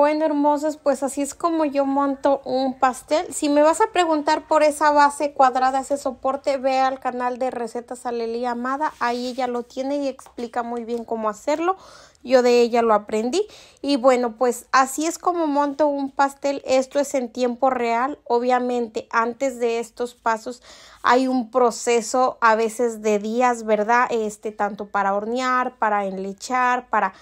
Bueno, hermosos, pues así es como yo monto un pastel. Si me vas a preguntar por esa base cuadrada, ese soporte, ve al canal de Recetas Aleli Amada. Ahí ella lo tiene y explica muy bien cómo hacerlo. Yo de ella lo aprendí. Y bueno, pues así es como monto un pastel. Esto es en tiempo real. Obviamente, antes de estos pasos hay un proceso a veces de días, ¿verdad? Este, tanto para hornear, para enlechar, para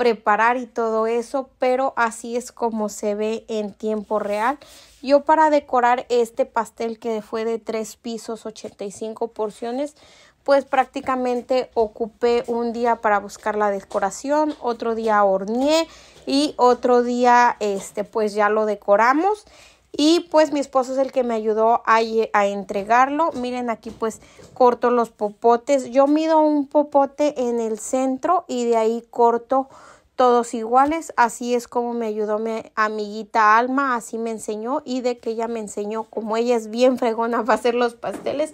preparar y todo eso, pero así es como se ve en tiempo real. Yo para decorar este pastel que fue de tres pisos, 85 porciones, pues prácticamente ocupé un día para buscar la decoración, otro día horneé y otro día este pues ya lo decoramos. Y pues mi esposo es el que me ayudó a, a, entregarlo. Miren aquí pues corto los popotes. Yo mido un popote en el centro y de ahí corto todos iguales. Así es como me ayudó mi amiguita Alma. Así me enseñó y de que ella me enseñó como ella es bien fregona para hacer los pasteles.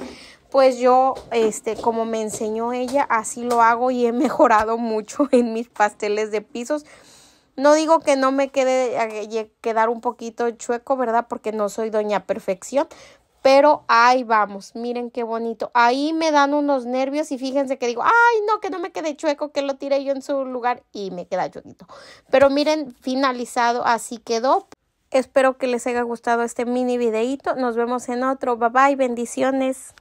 Pues yo, este, como me enseñó ella, así lo hago y he mejorado mucho en mis pasteles de pisos. No digo que no me quede eh, quedar un poquito chueco, ¿verdad? Porque no soy doña perfección. Pero ahí vamos, miren qué bonito. Ahí me dan unos nervios y fíjense que digo, ay no, que no me quede chueco, que lo tiré yo en su lugar y me queda chuequito. Pero miren, finalizado, así quedó. Espero que les haya gustado este mini videito. Nos vemos en otro. Bye bye, bendiciones.